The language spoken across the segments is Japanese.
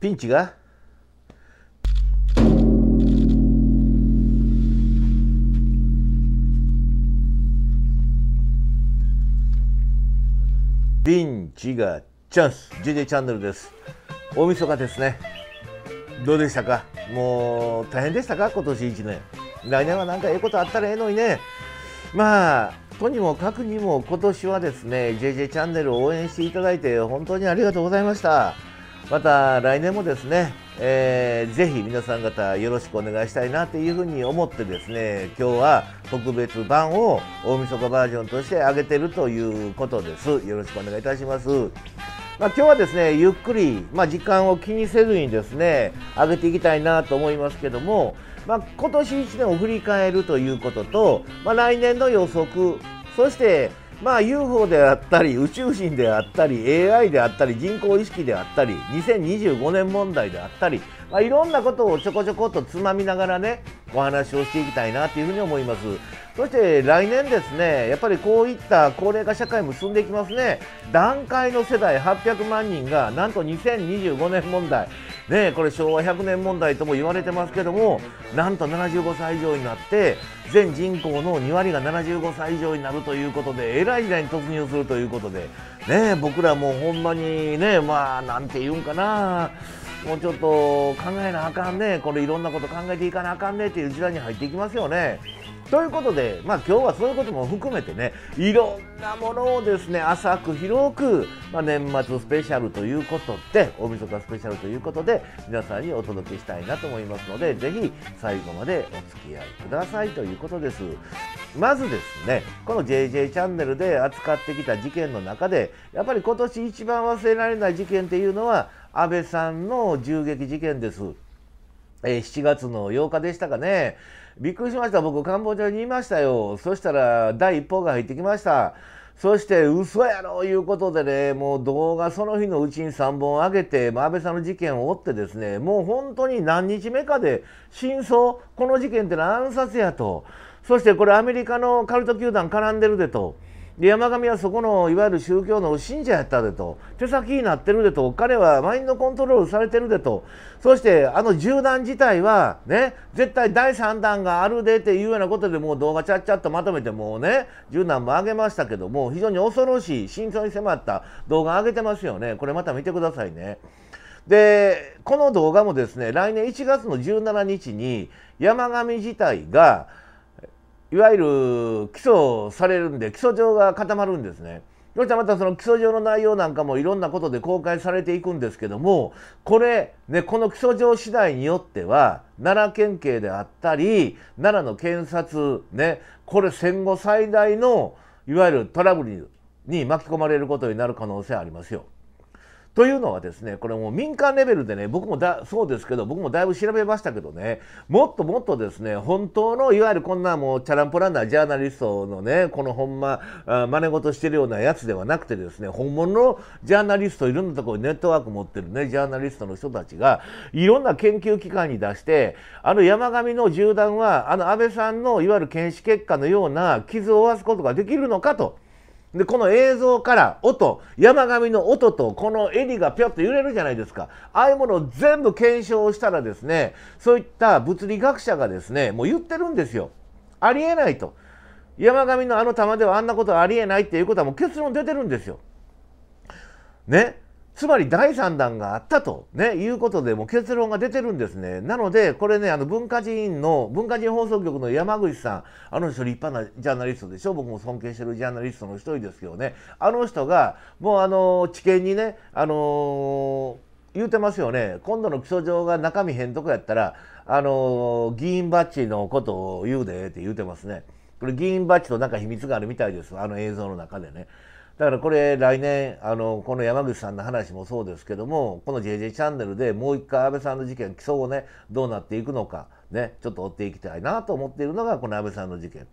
ピンチがピンチがチャンスジェ JJ チャンネルです大晦日ですねどうでしたかもう大変でしたか今年一年来年は何かええことあったらええのにねまあとにもかくにも今年はですね JJ チャンネルを応援していただいて本当にありがとうございましたまた来年もですね、えー、ぜひ皆さん方よろしくお願いしたいなというふうに思ってですね今日は特別版を大晦日バージョンとして上げてるということですよろしくお願いいたしますまあ、今日はですねゆっくり、まあ、時間を気にせずにですね上げていきたいなと思いますけども、まあ、今年1年を振り返るということと、ま来年の予測そしてまあ UFO であったり宇宙人であったり AI であったり人工意識であったり2025年問題であったり、まあ、いろんなことをちょこちょこっとつまみながらねお話をしていきたいなというふうに思いますそして来年ですねやっぱりこういった高齢化社会も進んでいきますね段階の世代800万人がなんと2025年問題ね、これ昭和100年問題とも言われてますけどもなんと75歳以上になって全人口の2割が75歳以上になるということでえらい時代に突入するということで、ね、僕らもうほんまにねまあなんて言うんかなもうちょっと考えなあかんねこれいろんなこと考えていかなあかんねっていう時代に入っていきますよね。ということで、まあ、今日はそういうことも含めてねいろんなものをですね浅く広く、まあ、年末スペシャルということで大晦日スペシャルということで皆さんにお届けしたいなと思いますのでぜひ最後までお付き合いくださいということですまずですねこの JJ チャンネルで扱ってきた事件の中でやっぱり今年一番忘れられない事件っていうのは安倍さんの銃撃事件です。えー、7月の8日でしたかね、びっくりしました。僕、カンボジアにいましたよ。そしたら、第一報が入ってきました。そして、嘘やろいうことでね、もう動画その日のうちに3本上げて、まあ、安倍さんの事件を追ってですね、もう本当に何日目かで、真相、この事件ってのは暗殺やと。そしてこれアメリカのカルト球団絡んでるでと。で山上はそこのいわゆる宗教の信者やったでと手先になってるでと彼はマインドコントロールされてるでとそしてあの銃弾自体はね絶対第3弾があるでっていうようなことでもう動画ちゃっちゃっとまとめてもうね銃弾も上げましたけども非常に恐ろしい真相に迫った動画上げてますよねこれまた見てくださいね。でこの動画もですね来年1月の17日に山上自体がいわゆる起訴されるんで起訴状が固まるんですね。そしたらまたその起訴状の内容なんかもいろんなことで公開されていくんですけどもこれ、ね、この起訴状次第によっては奈良県警であったり奈良の検察、ね、これ戦後最大のいわゆるトラブルに巻き込まれることになる可能性ありますよ。というのはですね、これもう民間レベルでね、僕もだ、そうですけど、僕もだいぶ調べましたけどね、もっともっとですね、本当の、いわゆるこんなもう、チャランポランなジャーナリストのね、このほんま、真似事してるようなやつではなくてですね、本物のジャーナリスト、いろんなところにネットワーク持ってるね、ジャーナリストの人たちが、いろんな研究機関に出して、あの山上の銃弾は、あの安倍さんの、いわゆる検視結果のような傷を負わすことができるのかと。でこの映像から音山上の音とこの襟がぴょっと揺れるじゃないですかああいうものを全部検証したらですねそういった物理学者がですねもう言ってるんですよありえないと山上のあの球ではあんなことはありえないっていうことはもう結論出てるんですよねつまり第3弾があったと、ね、いうことでも結論が出てるんですね。なので、これね、あの文化人の、文化人放送局の山口さん、あの人立派なジャーナリストでしょ、僕も尊敬してるジャーナリストの一人ですけどね、あの人が、もうあの、知見にね、あの言うてますよね、今度の起訴状が中身変とこやったら、あの議員バッジのことを言うでって言うてますね。これ議員バッジとなんか秘密があるみたいです、あの映像の中でね。だからこれ来年あのこの山口さんの話もそうですけどもこの JJ チャンネルでもう一回安倍さんの事件起訴をねどうなっていくのかねちょっと追っていきたいなと思っているのがこの安倍さんの事件。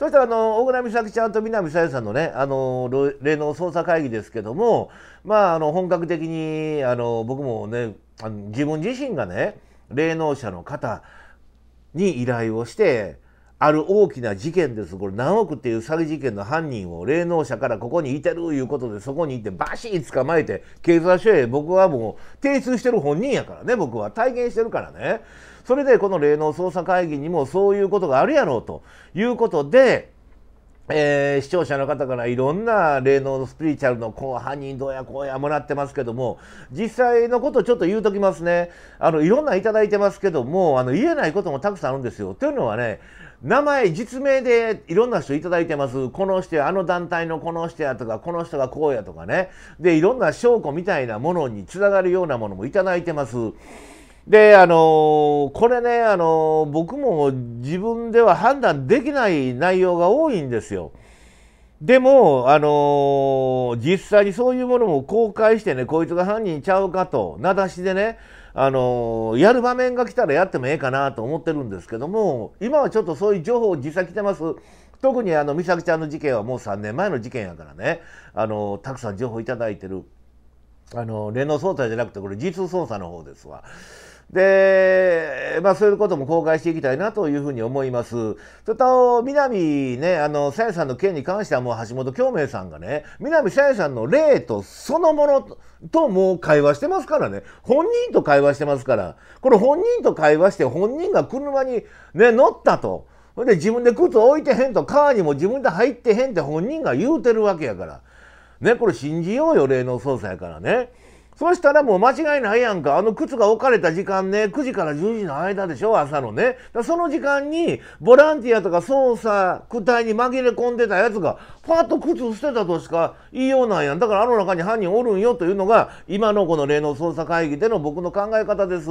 そしたらあの小倉美咲ちゃんと南朝芽さんのねあの霊能捜査会議ですけどもまああの本格的にあの僕もねあの自分自身がね霊能者の方に依頼をしてある大きな事件です。これ何億っていう詐欺事件の犯人を霊能者からここにいてるいうことでそこにいてバシッ捕まえて警察署へ僕はもう提出してる本人やからね僕は体験してるからね。それでこの霊能捜査会議にもそういうことがあるやろうということでえー、視聴者の方からいろんな霊能スピリチュアルのこう犯人どうやこうやもらってますけども実際のことちょっと言うときますねあのいろんな頂いてますけどもあの言えないこともたくさんあるんですよ。というのはね名前、実名でいろんな人いただいてます。この人や、あの団体のこの人やとか、この人がこうやとかね。で、いろんな証拠みたいなものにつながるようなものもいただいてます。で、あのこれね、あの僕も自分では判断できない内容が多いんですよ。でも、あのー、実際にそういうものも公開してね、こいつが犯人ちゃうかと、名指しでね、あのやる場面が来たらやってもええかなと思ってるんですけども今はちょっとそういう情報を実際来てます特にあの美咲ちゃんの事件はもう3年前の事件やからねあのたくさん情報頂いてるあの連動捜査じゃなくてこれ G2 捜査の方ですわ。で、まあ、そういうことも公開していきたいなというふうに思います。ょっと、南ね、あの、ささんの件に関してはもう橋本京明さんがね、南さやさんの例とそのものともう会話してますからね、本人と会話してますから、これ本人と会話して本人が車にね、乗ったと。で、自分で靴置いてへんと、川にも自分で入ってへんって本人が言うてるわけやから。ね、これ信じようよ、霊能捜査やからね。そしたらもう間違いないやんか。あの靴が置かれた時間ね、9時から10時の間でしょ、朝のね。その時間に、ボランティアとか捜査、区隊に紛れ込んでたやつが、パッと靴捨てたとしか言いようなんやん。だからあの中に犯人おるんよというのが、今のこの霊能捜査会議での僕の考え方です。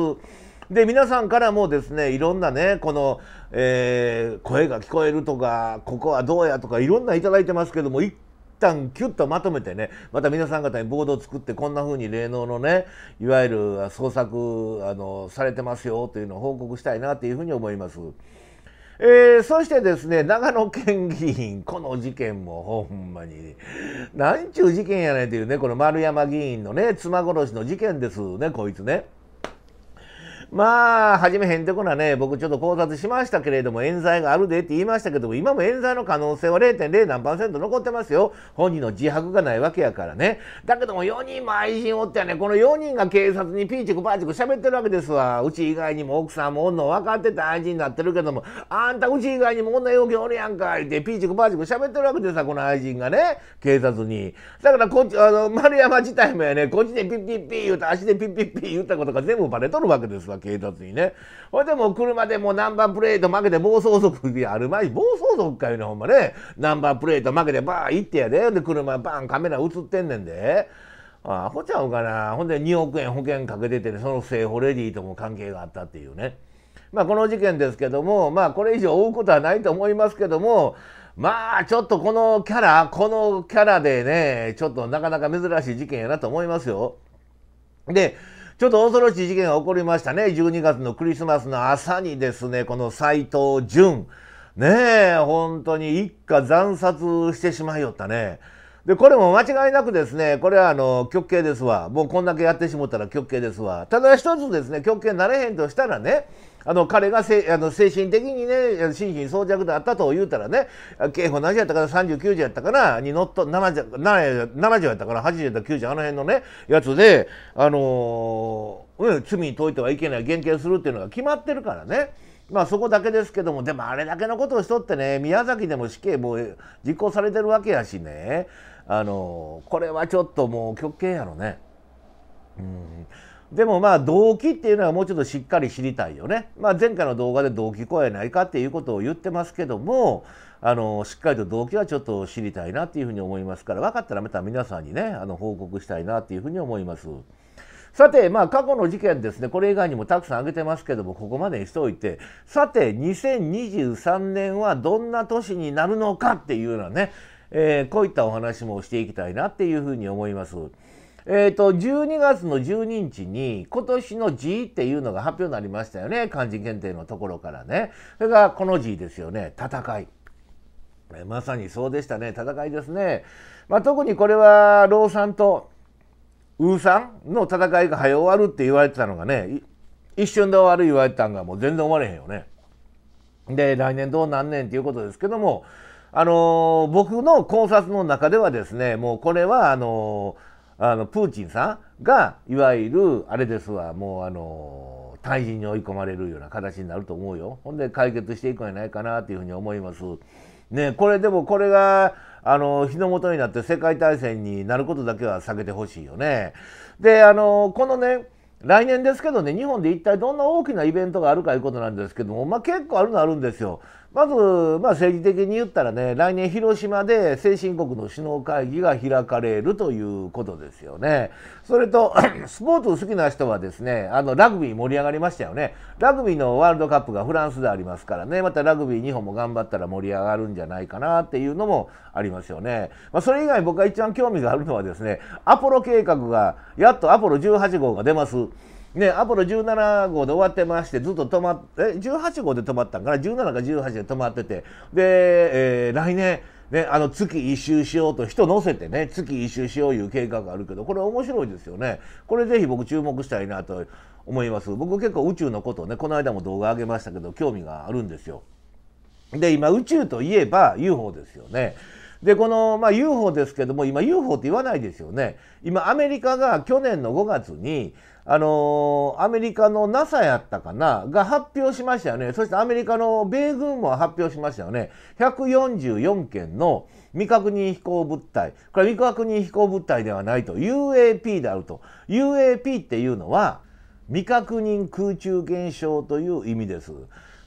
で皆さんからもですねいろんなねこの、えー、声が聞こえるとかここはどうやとかいろんな頂いてますけども一旦キュッとまとめてねまた皆さん方にボードを作ってこんな風に霊能のねいわゆる捜索あのされてますよというのを報告したいなというふうに思います。えー、そしてですね、長野県議員、この事件もほんまに、なんちゅう事件やねんというね、この丸山議員のね、妻殺しの事件ですね、こいつね。まあ、初めへんてこなね、僕ちょっと考察しましたけれども、冤罪があるでって言いましたけども、今も冤罪の可能性は0.0何パーセント残ってますよ。本人の自白がないわけやからね。だけども4人も愛人おってはね、この4人が警察にピーチクパーチク喋ってるわけですわ。うち以外にも奥さんもおんの分かってて愛人になってるけども、あんたうち以外にも女用件おるやんかいってピーチクパーチク喋ってるわけですわ、この愛人がね、警察に。だからこっち、あの、丸山自体もやね、こっちでピッピッピー言うた、足でピッピッピー言ったことが全部バレとるわけですわ。警察にね。ほいでも車でもうナンバープレート負けて暴走族やあるまい。暴走族かいうね、ほんまね。ナンバープレート負けてバー行ってやで。で、車バーンカメラ映ってんねんで。ああ、ほちゃうかな。ほんで2億円保険かけてて、ね、その不法レディーとも関係があったっていうね。まあこの事件ですけども、まあこれ以上追うことはないと思いますけども、まあちょっとこのキャラ、このキャラでね、ちょっとなかなか珍しい事件やなと思いますよ。で、ちょっと恐ろしい事件が起こりましたね。12月のクリスマスの朝にですね、この斎藤淳。ねえ、本当に一家惨殺してしまいよったね。で、これも間違いなくですね、これはあの、極刑ですわ。もうこんだけやってしもったら極刑ですわ。ただ一つですね、極刑になれへんとしたらね、あの彼がせあの精神的にね心神装弱だったと言うたらね刑法何時やったから3 9 0やったかなにのっと 70, 70やったから80やったから90あの辺のねやつで、あのー、うん、罪に問いてはいけない減刑するっていうのが決まってるからね。まあそこだけですけどもでもあれだけのことをしとってね宮崎でも死刑もう実行されてるわけやしねあのー、これはちょっともう極刑やろね。うんでもまあ動機っていうのはもうちょっとしっかり知りたいよね。まあ、前回の動画で動機えないかっていうことを言ってますけどもあのしっかりと動機はちょっと知りたいなっていうふうに思いますから分かったらまた皆さんにねあの報告したいなっていうふうに思います。さて、まあ、過去の事件ですね、これ以外にもたくさん挙げてますけども、ここまでにしておいて、さて、2023年はどんな年になるのかっていうようなね、えー、こういったお話もしていきたいなっていうふうに思います。えっ、ー、と、12月の12日に、今年の G っていうのが発表になりましたよね。漢字検定のところからね。それがこの G ですよね。戦い。まさにそうでしたね。戦いですね。まあ、特にこれは、老さんと、ウーさんの戦いが早終わるって言われてたのがね、一瞬で終わる言われてたんが、もう全然終われへんよね。で、来年どうなんねんっていうことですけども、あのー、僕の考察の中ではですね、もうこれは、あのーあのプーチンさんがいわゆるあれですわもうあの退陣に追い込まれるような形になると思うよほんで解決していくんじゃないかなというふうに思います。ね、これでもこれがあの日の元になって世界大戦になることだけは避けてほしいよね。であのこのね来年ですけどね日本で一体どんな大きなイベントがあるかいうことなんですけども、まあ、結構あるのあるんですよ。まず、まあ、政治的に言ったらね来年広島で先進国の首脳会議が開かれるということですよね。それと スポーツ好きな人はですねあのラグビー盛り上がりましたよね。ラグビーのワールドカップがフランスでありますからねまたラグビー日本も頑張ったら盛り上がるんじゃないかなっていうのもありますよね。まあ、それ以外僕が一番興味があるのはですねアポロ計画がやっとアポロ18号が出ます。ね、アポロ17号で終わってまして、ずっと止まっ、え、18号で止まったんから ?17 か18で止まってて。で、えー、来年、ね、あの月一周しようと人乗せてね月一周しよういう計画があるけどこれ面白いですよねこれぜひ僕注目したいなと思います僕結構宇宙のことをねこの間も動画上げましたけど興味があるんですよで今宇宙といえば UFO ですよねでこの、まあ、UFO ですけども今 UFO って言わないですよね今アメリカが去年の5月にあのー、アメリカの NASA やったかなが発表しましたよねそしてアメリカの米軍も発表しましたよね144件の未確認飛行物体これ未確認飛行物体ではないと UAP であると UAP っていうのは未確認空中現象という意味です。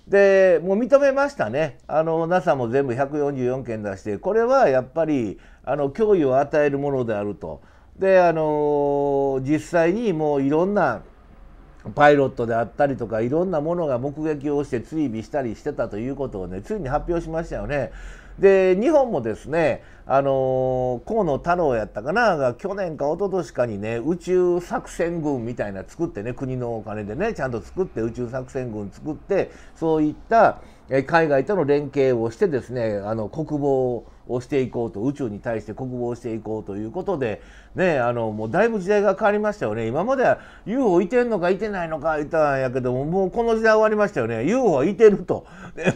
でもう認めましたね、NASA も全部144件出して、これはやっぱりあの脅威を与えるものであると、であの実際にもういろんなパイロットであったりとかいろんなものが目撃をして追尾したりしてたということをねついに発表しましたよね。で日本もですねあの河野太郎やったかなが去年か一昨年かにね宇宙作戦軍みたいな作ってね国のお金でねちゃんと作って宇宙作戦軍作ってそういった海外との連携をしてですねあの国防をしていこうと宇宙に対して国防していこうということで、ね、あのもうだいぶ時代が変わりましたよね今までは UFO いてんのかいてないのか言ったんやけどももうこの時代終わりましたよね UFO はいてると、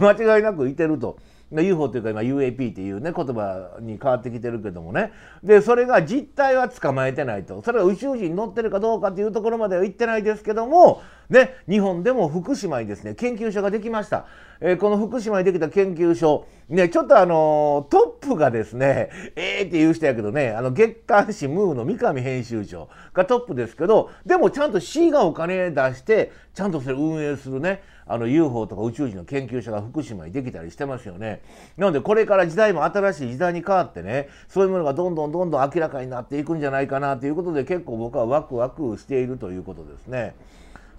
間違いなくいてると。UFO っていうか今 UAP っていうね言葉に変わってきてるけどもねでそれが実態は捕まえてないとそれが宇宙人に乗ってるかどうかっていうところまではいってないですけどもね日本でも福島にですね研究所ができました、えー、この福島にできた研究所ねちょっとあのー、トップがですねええー、っていう人やけどねあの月刊誌ムーの三上編集長がトップですけどでもちゃんと C がお金出してちゃんとそれ運営するねあの UFO とか宇宙人の研究者が福島にできたりしてますよね。なのでこれから時代も新しい時代に変わってねそういうものがどんどんどんどん明らかになっていくんじゃないかなということで結構僕はワクワクしているということですね。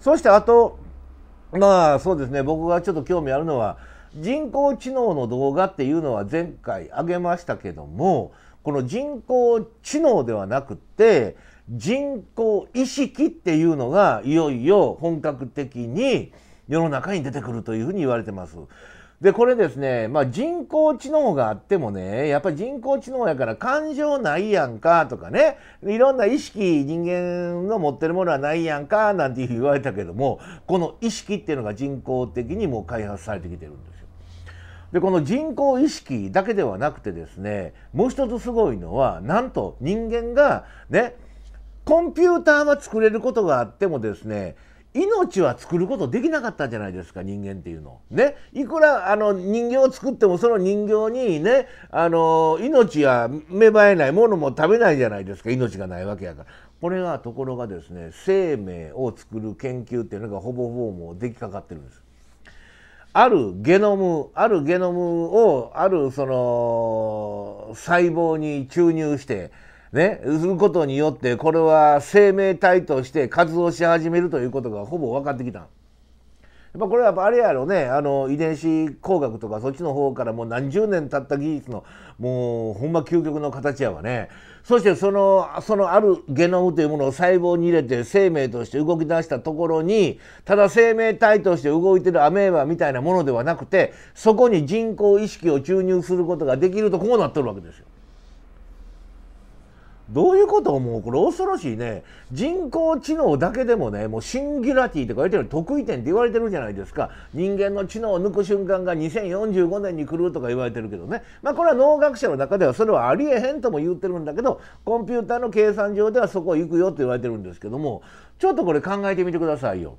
そしてあとまあそうですね僕がちょっと興味あるのは人工知能の動画っていうのは前回挙げましたけどもこの人工知能ではなくって人工意識っていうのがいよいよ本格的に世の中に出てくるというふうに言われてます。でこれですね、まあ、人工知能があってもねやっぱり人工知能やから感情ないやんかとかねいろんな意識人間の持ってるものはないやんかなんていう言われたけどもこの意識っていうのが人工的にも開発されてきてるんですよ。でこの人工意識だけではなくてですねもう一つすごいのはなんと人間がねコンピューターは作れることがあってもですね命は作ることできなかったじゃないですか人間っていうの。ね、いくらあの人形を作ってもその人形にねあの命は芽生えないものも食べないじゃないですか命がないわけやから。これがところがですね生命を作る研究っていうのがほぼほぼもう出来かかってるんです。あるゲノムあるゲノムをあるその細胞に注入してね、することによってこれは生命体として活動し始めるということがほぼ分かってきたやっぱこれはやっぱあれやろねあの遺伝子工学とかそっちの方からもう何十年経った技術のもうほんま究極の形やわねそしてそのそのあるゲノムというものを細胞に入れて生命として動き出したところにただ生命体として動いてるアメーバみたいなものではなくてそこに人工意識を注入することができるとこうなってるわけですよ。どういうこと思うこれ恐ろしいね。人工知能だけでもね、もうシンギュラティとか言ってる得意点って言われてるじゃないですか。人間の知能を抜く瞬間が2045年に来るとか言われてるけどね。まあこれは能学者の中ではそれはありえへんとも言ってるんだけど、コンピューターの計算上ではそこ行くよって言われてるんですけども、ちょっとこれ考えてみてくださいよ。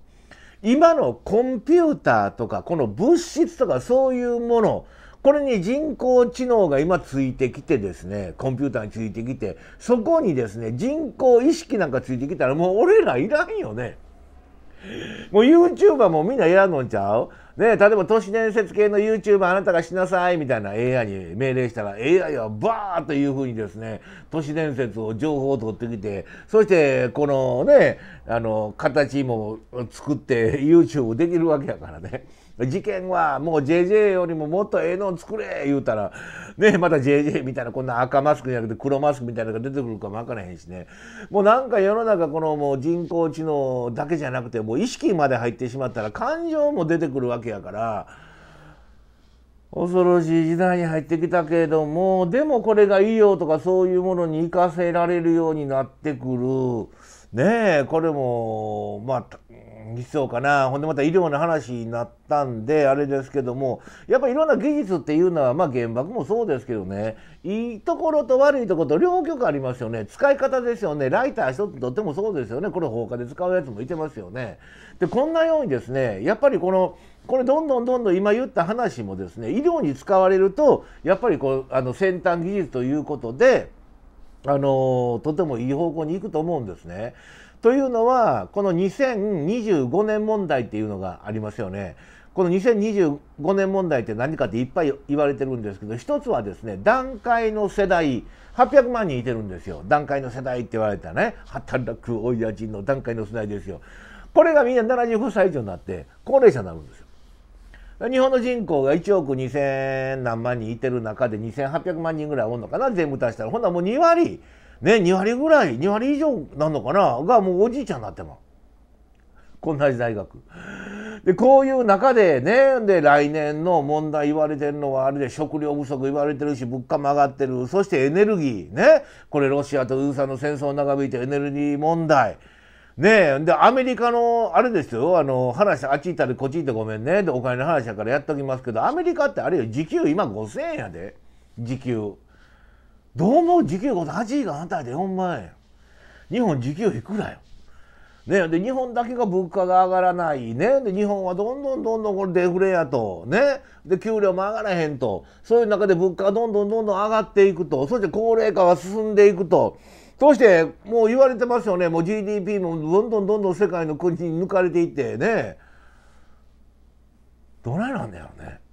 今のコンピューターとかこの物質とかそういうもの、これに人工知能が今ついてきてですねコンピューターについてきてそこにですね人工意識なんかついてきたらもう俺らいらんよね。もう YouTuber もみんなやるのちゃうね例えば都市伝説系の YouTuber あなたがしなさいみたいな AI に命令したら AI はバーッというふうにですね都市伝説を情報を取ってきてそしてこのねあの形も作って YouTube できるわけやからね。事件はもう JJ よりももっとええのを作れ言うたら、ね、また JJ みたいなこんな赤マスクじゃなくて黒マスクみたいなのが出てくるかも分からへんしね。もうなんか世の中このもう人工知能だけじゃなくて、もう意識まで入ってしまったら感情も出てくるわけやから、恐ろしい時代に入ってきたけれども、でもこれがいいよとかそういうものに活かせられるようになってくる。ねえ、これも、まあ、技術かなほんでまた医療の話になったんであれですけどもやっぱいろんな技術っていうのはまあ原爆もそうですけどねいいところと悪いところと両極ありますよね使い方ですよねライター一つとってもそうですよねこれ放火で使うやつもいてますよね。でこんなようにですねやっぱりこのこれどんどんどんどん今言った話もですね医療に使われるとやっぱりこうあの先端技術ということであのとてもいい方向に行くと思うんですね。というのはこの2025年問題っていうのがありますよね。この2025年問題って何かっていっぱい言われてるんですけど一つはですね段階の世代800万人いてるんですよ段階の世代って言われたね働く親父の段階の世代ですよこれがみんな75歳以上になって高齢者になるんですよ日本の人口が1億2000何万人いてる中で2800万人ぐらいおんのかな全部足したらほんならもう2割ね、2割ぐらい、2割以上なのかながもうおじいちゃんになっても。こんな時代学。で、こういう中でね、で、来年の問題言われてるのはあれで食料不足言われてるし、物価も上がってる。そしてエネルギーね。これロシアとウーサの戦争長引いてエネルギー問題。ねで、アメリカの、あれですよ、あの、話、あっち行ったりこっち行ってごめんね。で、お金の話やからやっときますけど、アメリカってあれよ、時給今5000円やで。時給。どうも時給8時間働でほん万円。日本時給いくらよ。ね、で日本だけが物価が上がらないねで日本はどんどんどんどんこれデフレやとねで給料も上がらへんとそういう中で物価がどんどんどんどん上がっていくとそして高齢化が進んでいくとそしてもう言われてますよねもう GDP もどんどんどんどん世界の国に抜かれていってねどないなんだよね。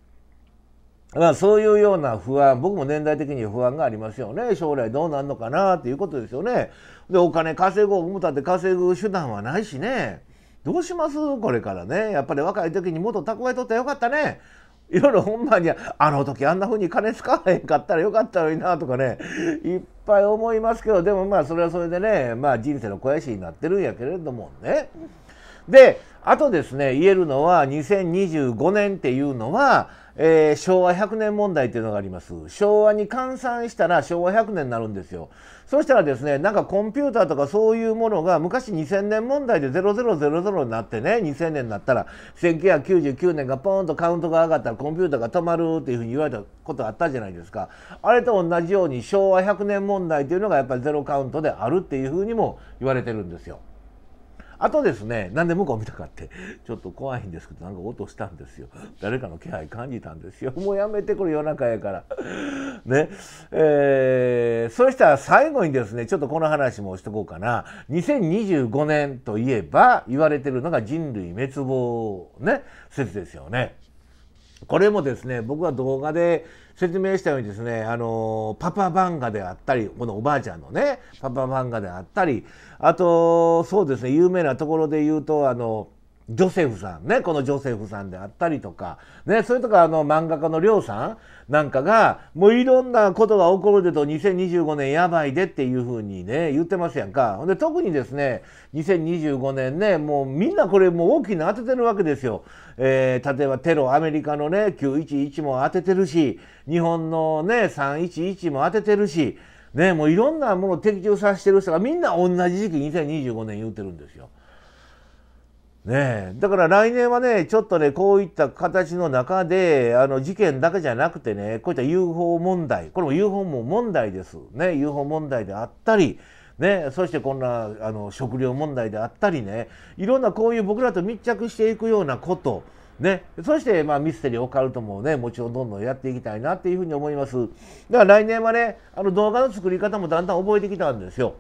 まあ、そういうような不安、僕も年代的に不安がありますよね。将来どうなるのかなっていうことですよね。で、お金稼ごう思ったって稼ぐ手段はないしね。どうしますこれからね。やっぱり若い時にもっと蓄えとったらよかったね。いろいろほんまに、あの時あんな風に金使わへんかったらよかったのになとかね、いっぱい思いますけど、でもまあそれはそれでね、まあ人生の肥やしになってるんやけれどもね。で、あとですね、言えるのは2025年っていうのは、えー、昭和100年問題っていうのがあります。昭和に換算したら昭和100年になるんですよ。そしたらですね、なんかコンピューターとかそういうものが昔2000年問題で0000になってね、2000年になったら、1999年がポーンとカウントが上がったらコンピューターが止まるっていうふうに言われたことがあったじゃないですか。あれと同じように昭和100年問題というのがやっぱりゼロカウントであるっていうふうにも言われてるんですよ。あとですねなんで向こう見たかってちょっと怖いんですけどなんか音したんですよ誰かの気配感じたんですよ もうやめてこれ夜中やからねえー、そしたら最後にですねちょっとこの話もしとこうかな2025年といえば言われてるのが人類滅亡ね説ですよねこれもですね僕は動画で説明したようにですねあのパパ漫画であったりこのおばあちゃんのねパパ漫画であったりあとそうですね有名なところで言うとあのジョセフさんねこのジョセフさんであったりとかねそれとかあの漫画家のりょうさんなんかが、もういろんなことが起こるでと、2025年やばいでっていうふうにね、言ってますやんか。ほんで、特にですね、2025年ね、もうみんなこれもう大きな当ててるわけですよ。えー、例えばテロ、アメリカのね、911も当ててるし、日本のね、311も当ててるし、ね、もういろんなものを的中させてる人がみんな同じ時期2025年言うてるんですよ。ねえ、だから来年はね、ちょっとね、こういった形の中で、あの事件だけじゃなくてね、こういった UFO 問題、これも UFO も問題です。ね、UFO 問題であったり、ね、そしてこんなあの食料問題であったりね、いろんなこういう僕らと密着していくようなこと、ね、そしてまあミステリー、オカルトもね、もちろんどんどんやっていきたいなっていうふうに思います。だから来年はね、あの動画の作り方もだんだん覚えてきたんですよ。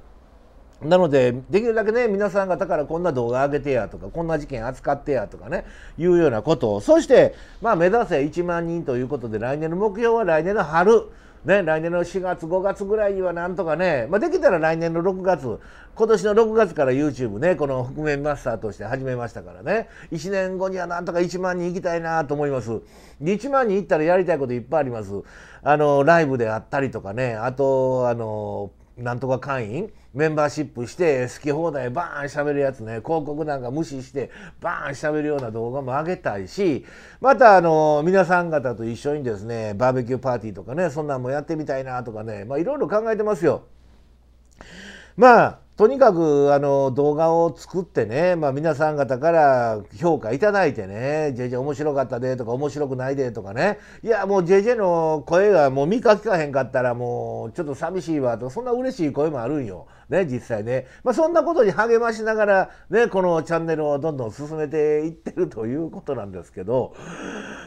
なのでできるだけね皆さん方からこんな動画上げてやとかこんな事件扱ってやとかねいうようなことをそしてまあ目指せ1万人ということで来年の目標は来年の春ね、来年の4月5月ぐらいにはなんとかね、まあ、できたら来年の6月今年の6月から YouTube ねこの覆面マスターとして始めましたからね1年後にはなんとか1万人行きたいなと思いますで1万人行ったらやりたいこといっぱいありますあのライブであったりとかねあとあのなんとか会員メンバーシップして好き放題バーンしゃべるやつね広告なんか無視してバーンしゃべるような動画も上げたいしまたあの皆さん方と一緒にですねバーベキューパーティーとかねそんなんもやってみたいなとかねまあいろいろ考えてますよ。まあとにかくあの動画を作ってね、まあ、皆さん方から評価いただいてね「JJ 面白かったで」とか「面白くないで」とかね「いやもう JJ の声がもう見か聞かへんかったらもうちょっと寂しいわ」とかそんな嬉しい声もあるんよね実際ね、まあ、そんなことに励ましながらねこのチャンネルをどんどん進めていってるということなんですけど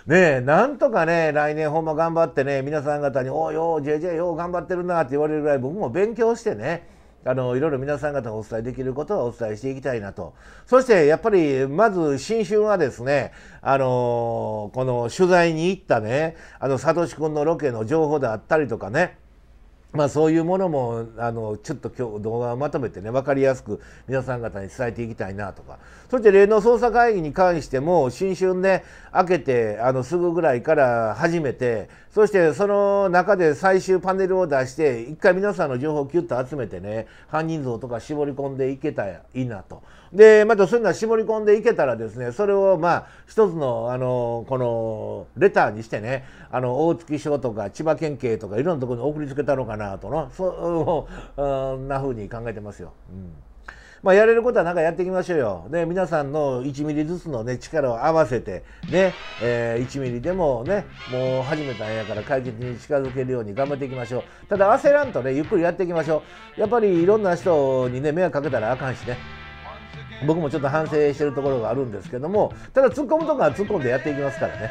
ねなんとかね来年ほんま頑張ってね皆さん方に「おうよ JJ よう頑張ってるな」って言われるぐらい僕も勉強してねあのいろいろ皆さん方がお伝えできることはお伝えしていきたいなとそしてやっぱりまず新春はですねあのこの取材に行ったねあのサトシ君のロケの情報であったりとかねまあ、そういうものもあのちょっと今日動画をまとめてね分かりやすく皆さん方に伝えていきたいなとかそして例の捜査会議に関しても新春ね明けてあのすぐぐらいから初めてそしてその中で最終パネルを出して一回皆さんの情報をキュッと集めてね犯人像とか絞り込んでいけたらいいなと。でまたそういうのは絞り込んでいけたらですねそれをまあ一つのあのこのレターにしてねあの大月署とか千葉県警とかいろんなところに送りつけたのかなとのそんな風に考えてますよ。うんまあ、やれることはなんかやっていきましょうよ。ね、皆さんの1ミリずつのね、力を合わせて、ね、えー、1ミリでもね、もう始めたんやから解決に近づけるように頑張っていきましょう。ただ焦らんとね、ゆっくりやっていきましょう。やっぱりいろんな人にね、迷惑かけたらあかんしね。僕もちょっと反省してるところがあるんですけども、ただ突っ込むとこは突っ込んでやっていきますからね。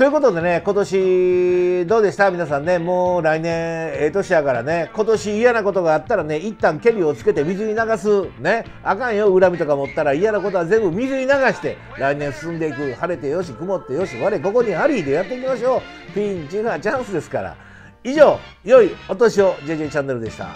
ということでね、今年どうでした皆さんね、もう来年、ええ年やからね、今年嫌なことがあったらね、一旦ケりをつけて水に流す。ね、あかんよ、恨みとか持ったら嫌なことは全部水に流して、来年進んでいく。晴れてよし、曇ってよし、我ここにありでやっていきましょう。ピンチがチャンスですから。以上、良いお年を JJ チャンネルでした。